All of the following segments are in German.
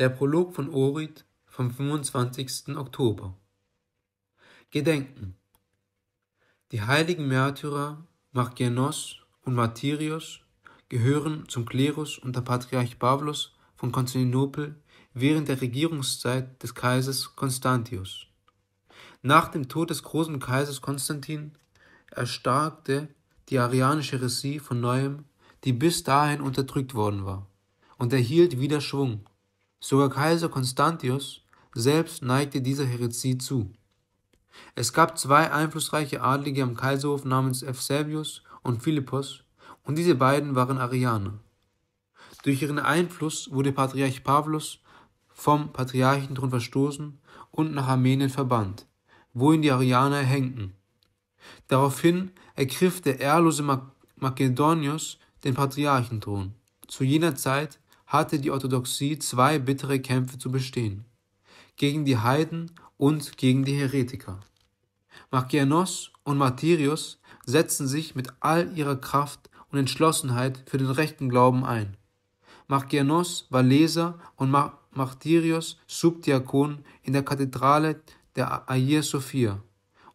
Der Prolog von Orit vom 25. Oktober. Gedenken. Die heiligen Märtyrer Markianos und Martyrios gehören zum Klerus unter Patriarch Pavlos von Konstantinopel während der Regierungszeit des Kaisers Konstantius. Nach dem Tod des großen Kaisers Konstantin erstarkte die arianische Heresie von neuem, die bis dahin unterdrückt worden war, und erhielt wieder Schwung. Sogar Kaiser Konstantius selbst neigte dieser Heresie zu. Es gab zwei einflussreiche Adlige am Kaiserhof namens Eusebius und Philippos, und diese beiden waren Arianer. Durch ihren Einfluss wurde Patriarch Pavlos vom Patriarchenthron verstoßen und nach Armenien verbannt, wo ihn die Arianer hängten. Daraufhin ergriff der ehrlose Makedonius den Patriarchenthron. Zu jener Zeit hatte die Orthodoxie zwei bittere Kämpfe zu bestehen, gegen die Heiden und gegen die Heretiker. Markianos und Martirius setzten sich mit all ihrer Kraft und Entschlossenheit für den rechten Glauben ein. Markianos war Leser und Martirius Subdiakon in der Kathedrale der Hagia Sophia.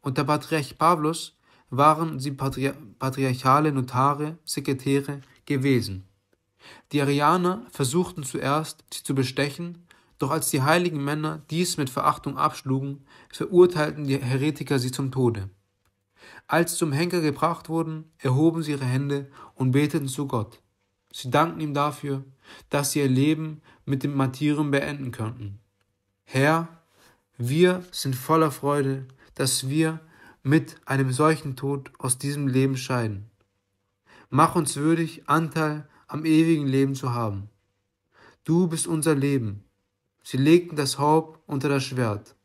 Unter Patriarch Pavlos waren sie patriarchale Notare, Sekretäre gewesen. Die Arianer versuchten zuerst, sie zu bestechen, doch als die heiligen Männer dies mit Verachtung abschlugen, verurteilten die Heretiker sie zum Tode. Als sie zum Henker gebracht wurden, erhoben sie ihre Hände und beteten zu Gott. Sie dankten ihm dafür, dass sie ihr Leben mit dem Martyrium beenden könnten. Herr, wir sind voller Freude, dass wir mit einem solchen Tod aus diesem Leben scheiden. Mach uns würdig, Anteil am ewigen Leben zu haben. Du bist unser Leben. Sie legten das Haupt unter das Schwert.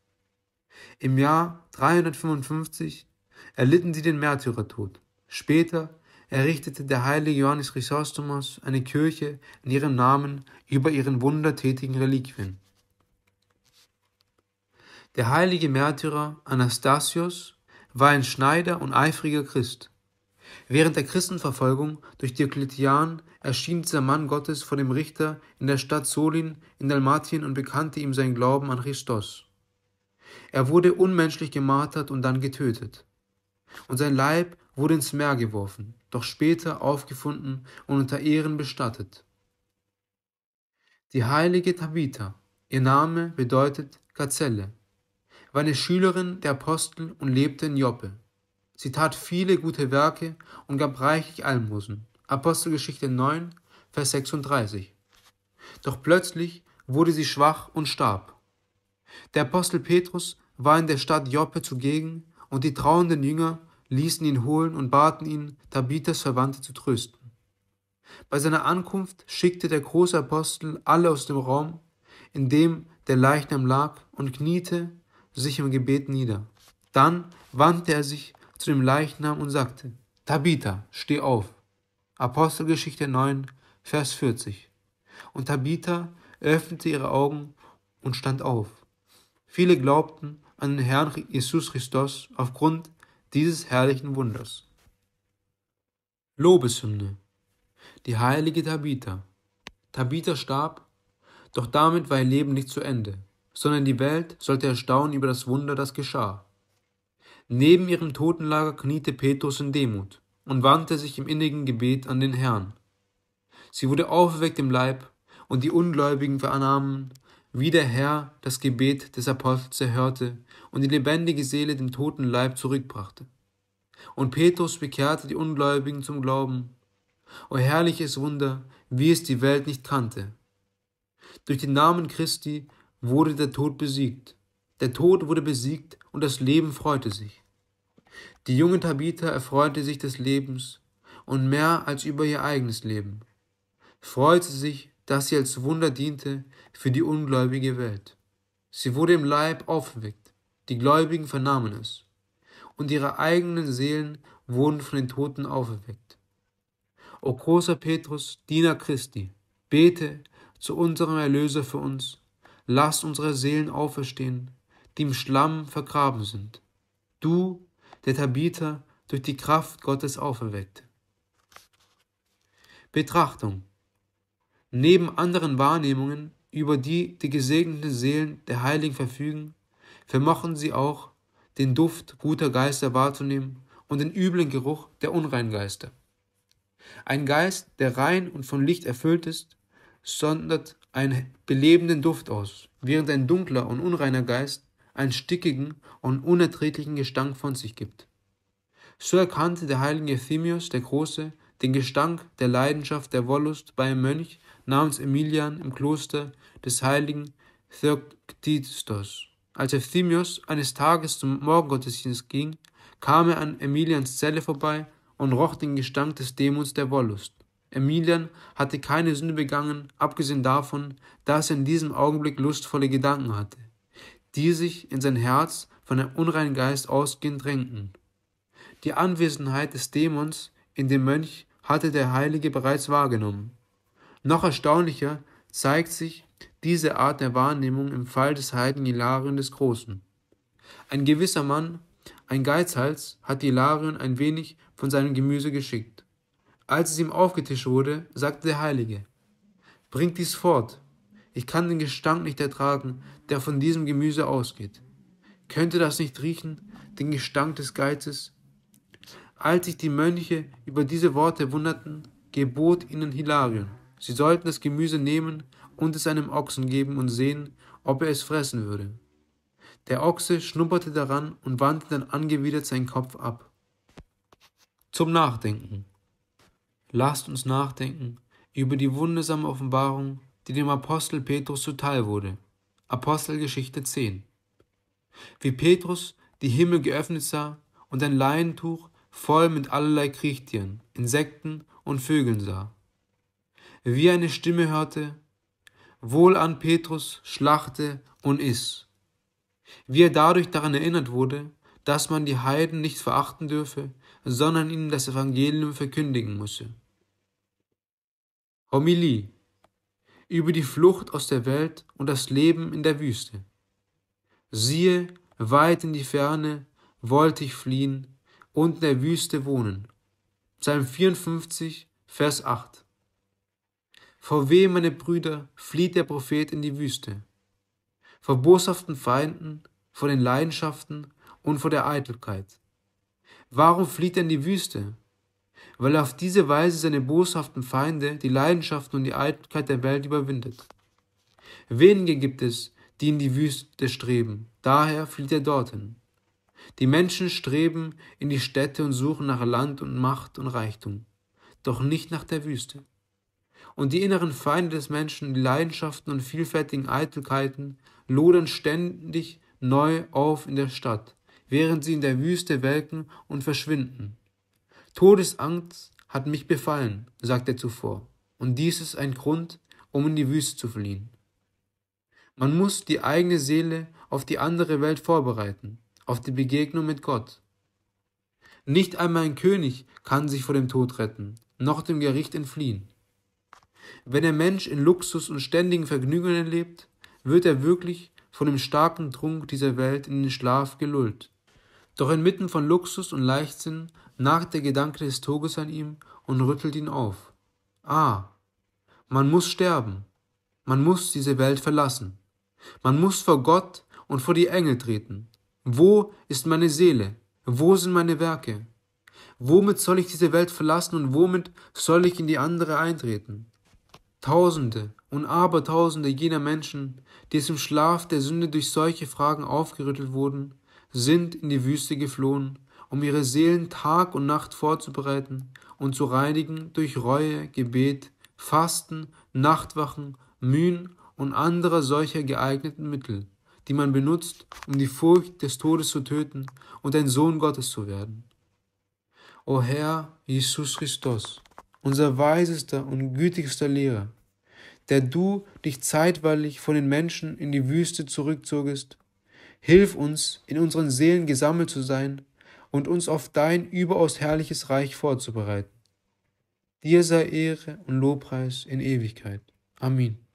Im Jahr 355 erlitten sie den Märtyrertod. Später errichtete der heilige Johannes Chrysostomos eine Kirche in ihrem Namen über ihren wundertätigen Reliquien. Der heilige Märtyrer Anastasius war ein Schneider und eifriger Christ. Während der Christenverfolgung durch Diokletian erschien dieser Mann Gottes vor dem Richter in der Stadt Solin in Dalmatien und bekannte ihm seinen Glauben an Christus. Er wurde unmenschlich gemartert und dann getötet. Und sein Leib wurde ins Meer geworfen, doch später aufgefunden und unter Ehren bestattet. Die heilige Tabitha, ihr Name bedeutet Gazelle, war eine Schülerin der Apostel und lebte in Joppe. Sie tat viele gute Werke und gab reichlich Almosen. Apostelgeschichte 9, Vers 36. Doch plötzlich wurde sie schwach und starb. Der Apostel Petrus war in der Stadt Joppe zugegen, und die trauernden Jünger ließen ihn holen und baten ihn, Tabithas Verwandte zu trösten. Bei seiner Ankunft schickte der große Apostel alle aus dem Raum, in dem der Leichnam lag, und kniete sich im Gebet nieder. Dann wandte er sich zu dem Leichnam und sagte, Tabitha, steh auf. Apostelgeschichte 9, Vers 40. Und Tabitha öffnete ihre Augen und stand auf. Viele glaubten an den Herrn Jesus Christus aufgrund dieses herrlichen Wunders. Lobeshymne. Die heilige Tabitha. Tabitha starb, doch damit war ihr Leben nicht zu Ende, sondern die Welt sollte erstaunen über das Wunder, das geschah. Neben ihrem Totenlager kniete Petrus in Demut und wandte sich im innigen Gebet an den Herrn. Sie wurde aufgeweckt im Leib, und die Ungläubigen vernahmen, wie der Herr das Gebet des Apostels erhörte und die lebendige Seele dem toten Leib zurückbrachte. Und Petrus bekehrte die Ungläubigen zum Glauben. O herrliches Wunder, wie es die Welt nicht kannte. Durch den Namen Christi wurde der Tod besiegt. Der Tod wurde besiegt und das Leben freute sich. Die junge Tabitha erfreute sich des Lebens und mehr als über ihr eigenes Leben, freute sich, dass sie als Wunder diente für die ungläubige Welt. Sie wurde im Leib aufgeweckt, die Gläubigen vernahmen es, und ihre eigenen Seelen wurden von den Toten auferweckt. O großer Petrus, Diener Christi, bete zu unserem Erlöser für uns, lass unsere Seelen auferstehen, die im Schlamm vergraben sind. Du, der Tabitha durch die Kraft Gottes auferweckte. Betrachtung. Neben anderen Wahrnehmungen, über die die gesegneten Seelen der Heiligen verfügen, vermochten sie auch, den Duft guter Geister wahrzunehmen und den üblen Geruch der unreinen Geister. Ein Geist, der rein und von Licht erfüllt ist, sondert einen belebenden Duft aus, während ein dunkler und unreiner Geist einen stickigen und unerträglichen Gestank von sich gibt. So erkannte der heilige Ephemius der Große den Gestank der Leidenschaft der Wollust bei einem Mönch namens Emilian im Kloster des heiligen Theoktistos. Als Ephemius eines Tages zum Morgengottesdienst ging, kam er an Emilians Zelle vorbei und roch den Gestank des Dämons der Wollust. Emilian hatte keine Sünde begangen, abgesehen davon, dass er in diesem Augenblick lustvolle Gedanken hatte die sich in sein Herz von einem unreinen Geist ausgehend drängten. Die Anwesenheit des Dämons in dem Mönch hatte der Heilige bereits wahrgenommen. Noch erstaunlicher zeigt sich diese Art der Wahrnehmung im Fall des Heiligen Hilarion des Großen. Ein gewisser Mann, ein Geizhals, hat Hilarion ein wenig von seinem Gemüse geschickt. Als es ihm aufgetischt wurde, sagte der Heilige, bringt dies fort, ich kann den Gestank nicht ertragen, der von diesem Gemüse ausgeht. Könnte das nicht riechen, den Gestank des Geizes? Als sich die Mönche über diese Worte wunderten, gebot ihnen Hilarion, sie sollten das Gemüse nehmen und es einem Ochsen geben und sehen, ob er es fressen würde. Der Ochse schnupperte daran und wandte dann angewidert seinen Kopf ab. Zum Nachdenken. Lasst uns nachdenken über die wundersame Offenbarung, die dem Apostel Petrus zuteil wurde. Apostelgeschichte 10. Wie Petrus die Himmel geöffnet sah und ein Leintuch voll mit allerlei Kriechtieren, Insekten und Vögeln sah. Wie eine Stimme hörte, Wohl an Petrus, schlachte und iss. Wie er dadurch daran erinnert wurde, dass man die Heiden nicht verachten dürfe, sondern ihnen das Evangelium verkündigen müsse. Homilie über die Flucht aus der Welt und das Leben in der Wüste. Siehe, weit in die Ferne wollte ich fliehen und in der Wüste wohnen. Psalm 54, Vers 8. Vor wem, meine Brüder, flieht der Prophet in die Wüste? Vor boshaften Feinden, vor den Leidenschaften und vor der Eitelkeit. Warum flieht er in die Wüste? weil er auf diese Weise seine boshaften Feinde, die Leidenschaften und die Eitelkeit der Welt überwindet. Wenige gibt es, die in die Wüste streben, daher flieht er dorthin. Die Menschen streben in die Städte und suchen nach Land und Macht und Reichtum, doch nicht nach der Wüste. Und die inneren Feinde des Menschen, die Leidenschaften und vielfältigen Eitelkeiten, lodern ständig neu auf in der Stadt, während sie in der Wüste welken und verschwinden. Todesangst hat mich befallen, sagt er zuvor, und dies ist ein Grund, um in die Wüste zu fliehen. Man muss die eigene Seele auf die andere Welt vorbereiten, auf die Begegnung mit Gott. Nicht einmal ein König kann sich vor dem Tod retten, noch dem Gericht entfliehen. Wenn der Mensch in Luxus und ständigen Vergnügungen lebt, wird er wirklich von dem starken Trunk dieser Welt in den Schlaf gelullt. Doch inmitten von Luxus und Leichtsinn nagt der Gedanke des Todes an ihm und rüttelt ihn auf. Ah, man muss sterben. Man muss diese Welt verlassen. Man muss vor Gott und vor die Engel treten. Wo ist meine Seele? Wo sind meine Werke? Womit soll ich diese Welt verlassen und womit soll ich in die andere eintreten? Tausende und Abertausende jener Menschen, die es im Schlaf der Sünde durch solche Fragen aufgerüttelt wurden, sind in die Wüste geflohen, um ihre Seelen Tag und Nacht vorzubereiten und zu reinigen durch Reue, Gebet, Fasten, Nachtwachen, Mühen und anderer solcher geeigneten Mittel, die man benutzt, um die Furcht des Todes zu töten und ein Sohn Gottes zu werden. O Herr Jesus Christus, unser weisester und gütigster Lehrer, der du dich zeitweilig von den Menschen in die Wüste zurückzogest, Hilf uns, in unseren Seelen gesammelt zu sein und uns auf dein überaus herrliches Reich vorzubereiten. Dir sei Ehre und Lobpreis in Ewigkeit. Amen.